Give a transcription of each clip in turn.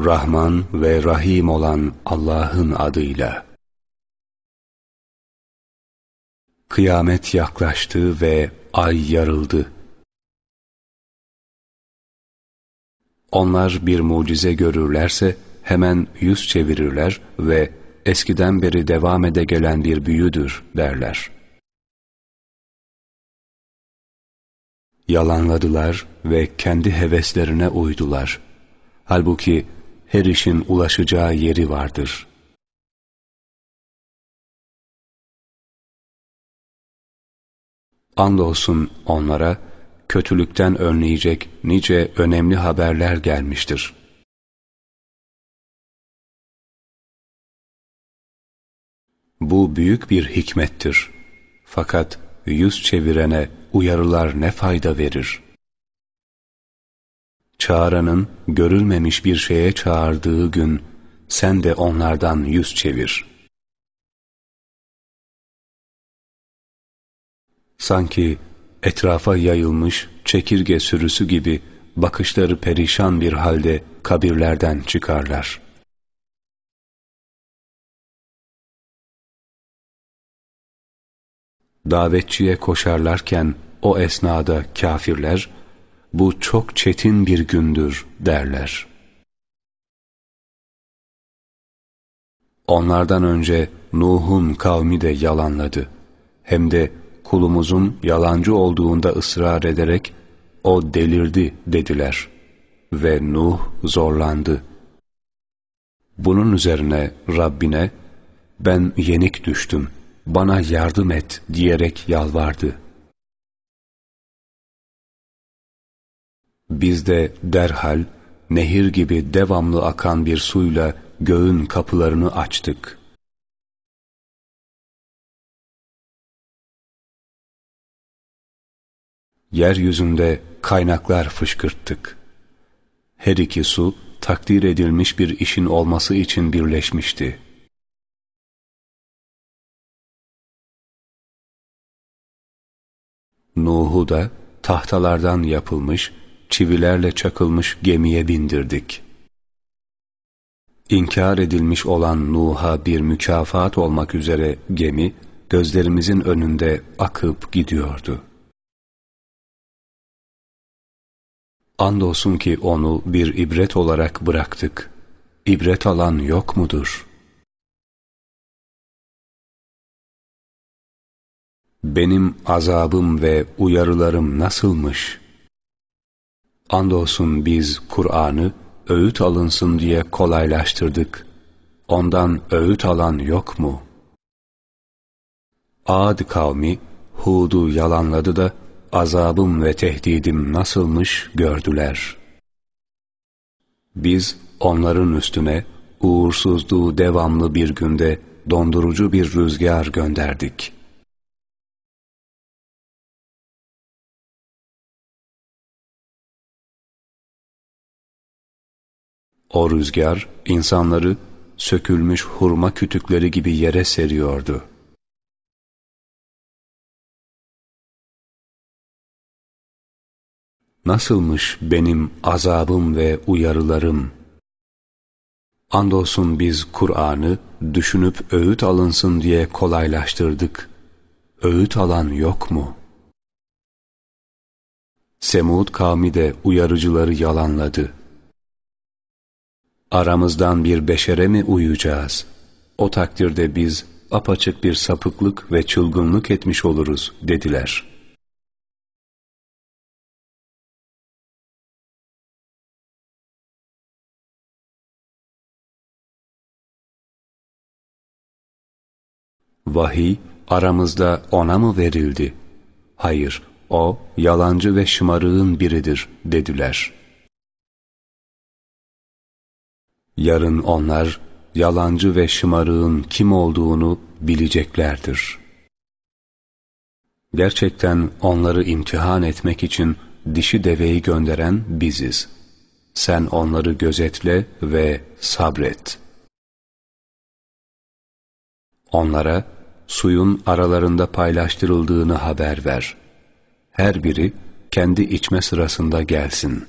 Rahman ve Rahim olan Allah'ın adıyla. Kıyamet yaklaştı ve ay yarıldı. Onlar bir mucize görürlerse hemen yüz çevirirler ve eskiden beri devam ede gelen bir büyüdür derler. Yalanladılar ve kendi heveslerine uydular. Halbuki her işin ulaşacağı yeri vardır. Andolsun onlara kötülükten önleyecek nice önemli haberler gelmiştir. Bu büyük bir hikmettir. Fakat yüz çevirene uyarılar ne fayda verir?'' Çağıranın görülmemiş bir şeye çağırdığı gün sen de onlardan yüz çevir. Sanki etrafa yayılmış çekirge sürüsü gibi bakışları perişan bir halde kabirlerden çıkarlar. Davetçiye koşarlarken o esnada kafirler, bu çok çetin bir gündür derler. Onlardan önce Nuh'un kavmi de yalanladı. Hem de kulumuzun yalancı olduğunda ısrar ederek o delirdi dediler. Ve Nuh zorlandı. Bunun üzerine Rabbine ben yenik düştüm, bana yardım et diyerek yalvardı.'' Biz de derhal nehir gibi devamlı akan bir suyla göğün kapılarını açtık. Yeryüzünde kaynaklar fışkırttık. Her iki su takdir edilmiş bir işin olması için birleşmişti. Nuh'u da tahtalardan yapılmış çivilerle çakılmış gemiye bindirdik. İnkar edilmiş olan Nuh'a bir mükafat olmak üzere gemi, gözlerimizin önünde akıp gidiyordu. Andolsun ki onu bir ibret olarak bıraktık. İbret alan yok mudur? Benim azabım ve uyarılarım nasılmış?'' Andolsun biz Kur'an'ı öğüt alınsın diye kolaylaştırdık. Ondan öğüt alan yok mu? Ad kavmi Hud'u yalanladı da azabım ve tehdidim nasılmış gördüler. Biz onların üstüne uğursuzluğu devamlı bir günde dondurucu bir rüzgar gönderdik.'' O rüzgar insanları sökülmüş hurma kütükleri gibi yere seriyordu. Nasılmış benim azabım ve uyarılarım? Andolsun biz Kur'an'ı düşünüp öğüt alınsın diye kolaylaştırdık. Öğüt alan yok mu? Semud kavmi de uyarıcıları yalanladı. Aramızdan bir beşere mi uyuyacağız? O takdirde biz apaçık bir sapıklık ve çılgınlık etmiş oluruz dediler. Vahiy aramızda ona mı verildi? Hayır, o yalancı ve şımarığın biridir dediler.'' Yarın onlar yalancı ve şımarığın kim olduğunu bileceklerdir. Gerçekten onları imtihan etmek için dişi deveyi gönderen biziz. Sen onları gözetle ve sabret. Onlara suyun aralarında paylaştırıldığını haber ver. Her biri kendi içme sırasında gelsin.''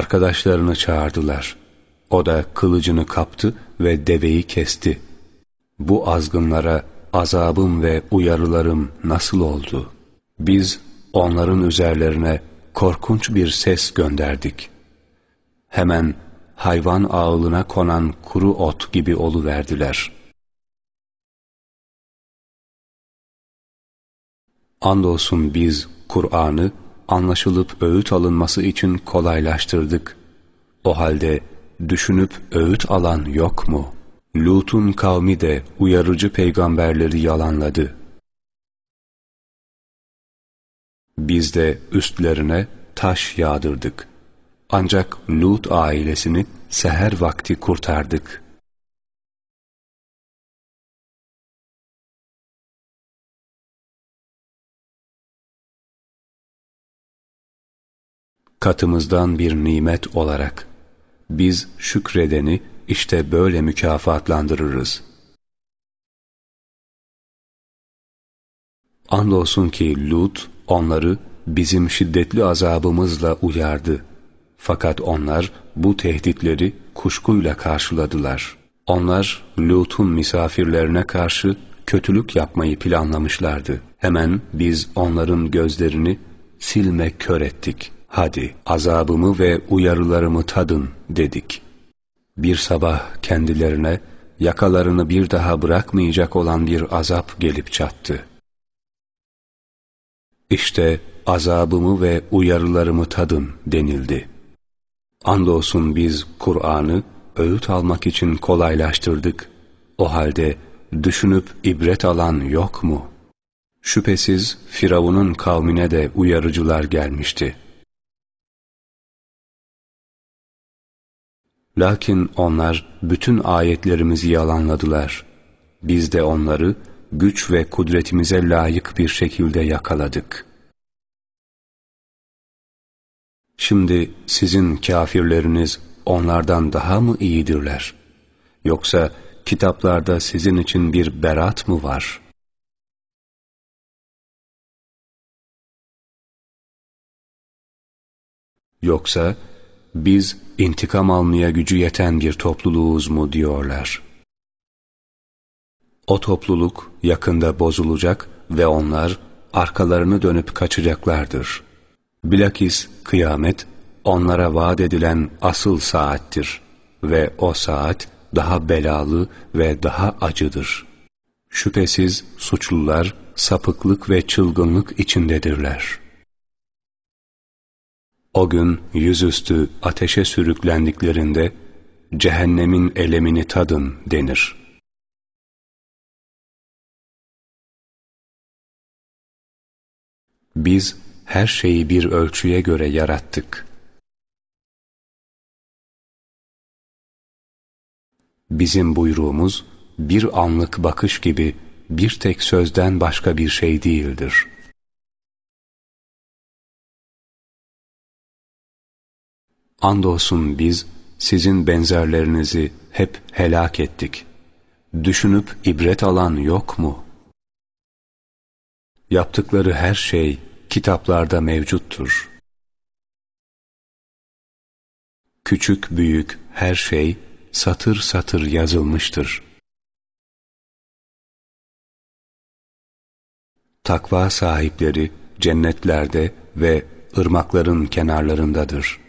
Arkadaşlarını çağırdılar. O da kılıcını kaptı ve deveyi kesti. Bu azgınlara azabım ve uyarılarım nasıl oldu? Biz onların üzerlerine korkunç bir ses gönderdik. Hemen hayvan ağılına konan kuru ot gibi oluverdiler. Andolsun biz Kur'an'ı anlaşılıp öğüt alınması için kolaylaştırdık. O halde düşünüp öğüt alan yok mu? Lut'un kavmi de uyarıcı peygamberleri yalanladı. Biz de üstlerine taş yağdırdık. Ancak Lut ailesini seher vakti kurtardık.'' katımızdan bir nimet olarak. Biz şükredeni işte böyle mükafatlandırırız. Andolsun ki Lut onları bizim şiddetli azabımızla uyardı. Fakat onlar bu tehditleri kuşkuyla karşıladılar. Onlar Lut'un misafirlerine karşı kötülük yapmayı planlamışlardı. Hemen biz onların gözlerini silme kör ettik hadi azabımı ve uyarılarımı tadın dedik. Bir sabah kendilerine yakalarını bir daha bırakmayacak olan bir azap gelip çattı. İşte azabımı ve uyarılarımı tadın denildi. Andolsun biz Kur'an'ı öğüt almak için kolaylaştırdık. O halde düşünüp ibret alan yok mu? Şüphesiz Firavun'un kavmine de uyarıcılar gelmişti.'' Lakin onlar bütün ayetlerimizi yalanladılar. Biz de onları güç ve kudretimize layık bir şekilde yakaladık. Şimdi sizin kafirleriniz onlardan daha mı iyidirler? Yoksa kitaplarda sizin için bir berat mı var? Yoksa biz intikam almaya gücü yeten bir topluluğuz mu diyorlar. O topluluk yakında bozulacak ve onlar arkalarını dönüp kaçacaklardır. Bilakis kıyamet onlara vaat edilen asıl saattir ve o saat daha belalı ve daha acıdır. Şüphesiz suçlular sapıklık ve çılgınlık içindedirler.'' O gün yüzüstü ateşe sürüklendiklerinde cehennemin elemini tadın denir. Biz her şeyi bir ölçüye göre yarattık. Bizim buyruğumuz bir anlık bakış gibi bir tek sözden başka bir şey değildir.'' Andolsun biz sizin benzerlerinizi hep helak ettik. Düşünüp ibret alan yok mu? Yaptıkları her şey kitaplarda mevcuttur. Küçük büyük her şey satır satır yazılmıştır. Takva sahipleri cennetlerde ve ırmakların kenarlarındadır.''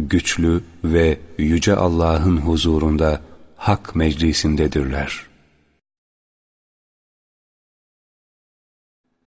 güçlü ve yüce Allah'ın huzurunda hak meclisindedirler.